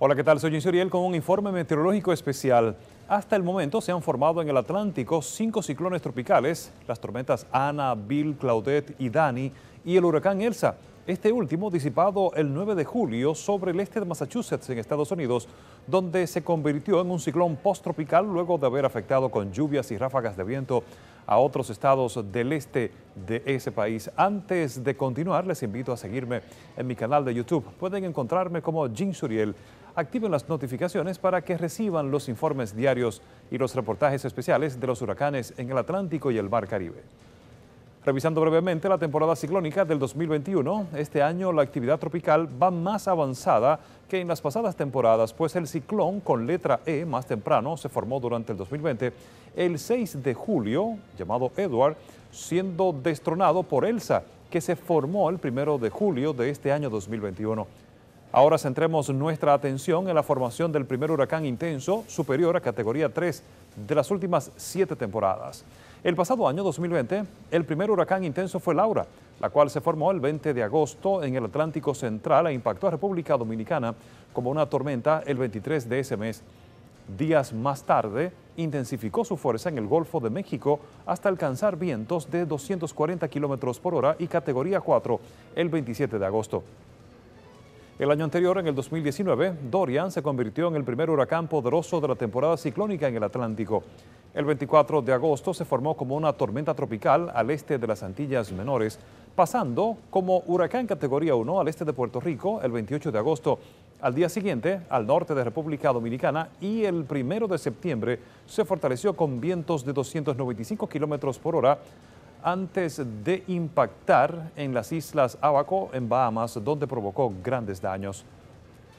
Hola, ¿qué tal? Soy Jens con un informe meteorológico especial. Hasta el momento se han formado en el Atlántico cinco ciclones tropicales, las tormentas Ana, Bill, Claudette y Dani, y el huracán Elsa, este último disipado el 9 de julio sobre el este de Massachusetts en Estados Unidos, donde se convirtió en un ciclón post-tropical luego de haber afectado con lluvias y ráfagas de viento a otros estados del este de ese país. Antes de continuar, les invito a seguirme en mi canal de YouTube. Pueden encontrarme como Jim Suriel. Activen las notificaciones para que reciban los informes diarios y los reportajes especiales de los huracanes en el Atlántico y el Mar Caribe. Revisando brevemente la temporada ciclónica del 2021, este año la actividad tropical va más avanzada que en las pasadas temporadas, pues el ciclón con letra E más temprano se formó durante el 2020, el 6 de julio, llamado Edward, siendo destronado por Elsa, que se formó el 1 de julio de este año 2021. Ahora centremos nuestra atención en la formación del primer huracán intenso superior a categoría 3 de las últimas siete temporadas. El pasado año 2020, el primer huracán intenso fue Laura, la cual se formó el 20 de agosto en el Atlántico Central e impactó a República Dominicana como una tormenta el 23 de ese mes. Días más tarde, intensificó su fuerza en el Golfo de México hasta alcanzar vientos de 240 kilómetros por hora y categoría 4 el 27 de agosto. El año anterior, en el 2019, Dorian se convirtió en el primer huracán poderoso de la temporada ciclónica en el Atlántico. El 24 de agosto se formó como una tormenta tropical al este de las Antillas Menores, pasando como huracán categoría 1 al este de Puerto Rico el 28 de agosto. Al día siguiente, al norte de República Dominicana y el 1 de septiembre se fortaleció con vientos de 295 kilómetros por hora antes de impactar en las islas Abaco, en Bahamas, donde provocó grandes daños.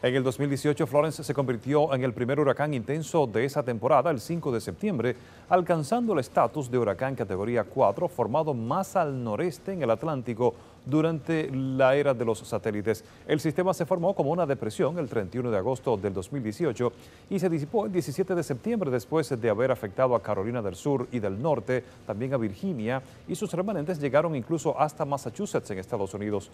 En el 2018, Florence se convirtió en el primer huracán intenso de esa temporada, el 5 de septiembre, alcanzando el estatus de huracán categoría 4, formado más al noreste en el Atlántico durante la era de los satélites. El sistema se formó como una depresión el 31 de agosto del 2018 y se disipó el 17 de septiembre después de haber afectado a Carolina del Sur y del Norte, también a Virginia, y sus remanentes llegaron incluso hasta Massachusetts en Estados Unidos.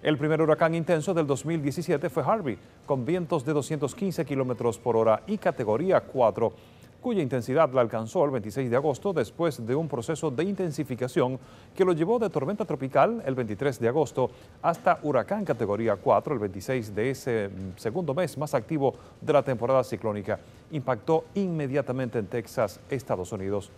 El primer huracán intenso del 2017 fue Harvey, con vientos de 215 kilómetros por hora y categoría 4, cuya intensidad la alcanzó el 26 de agosto después de un proceso de intensificación que lo llevó de tormenta tropical el 23 de agosto hasta huracán categoría 4 el 26 de ese mm, segundo mes más activo de la temporada ciclónica. Impactó inmediatamente en Texas, Estados Unidos.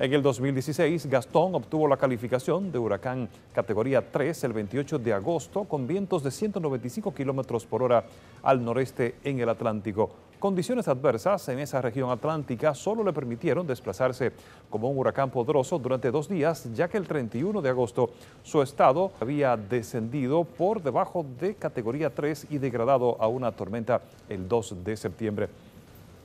En el 2016, Gastón obtuvo la calificación de huracán categoría 3 el 28 de agosto con vientos de 195 kilómetros por hora al noreste en el Atlántico. Condiciones adversas en esa región atlántica solo le permitieron desplazarse como un huracán poderoso durante dos días, ya que el 31 de agosto su estado había descendido por debajo de categoría 3 y degradado a una tormenta el 2 de septiembre.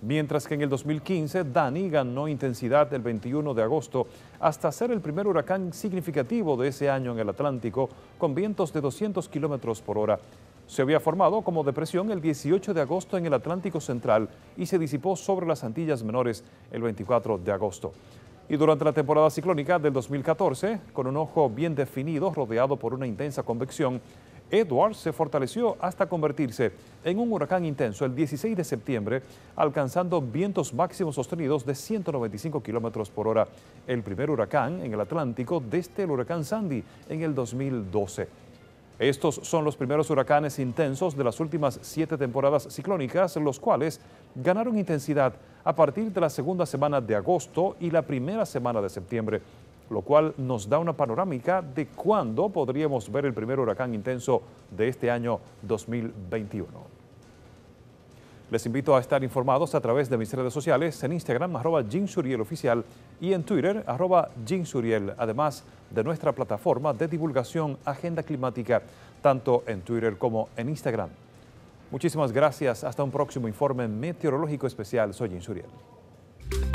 Mientras que en el 2015, Dani ganó intensidad el 21 de agosto hasta ser el primer huracán significativo de ese año en el Atlántico, con vientos de 200 kilómetros por hora. Se había formado como depresión el 18 de agosto en el Atlántico Central y se disipó sobre las Antillas Menores el 24 de agosto. Y durante la temporada ciclónica del 2014, con un ojo bien definido, rodeado por una intensa convección, Edwards se fortaleció hasta convertirse en un huracán intenso el 16 de septiembre, alcanzando vientos máximos sostenidos de 195 kilómetros por hora, el primer huracán en el Atlántico desde este el huracán Sandy en el 2012. Estos son los primeros huracanes intensos de las últimas siete temporadas ciclónicas, los cuales ganaron intensidad a partir de la segunda semana de agosto y la primera semana de septiembre, lo cual nos da una panorámica de cuándo podríamos ver el primer huracán intenso de este año 2021. Les invito a estar informados a través de mis redes sociales en Instagram, arroba Oficial y en Twitter, arroba además de nuestra plataforma de divulgación Agenda Climática, tanto en Twitter como en Instagram. Muchísimas gracias. Hasta un próximo informe meteorológico especial. Soy Jim Suriel.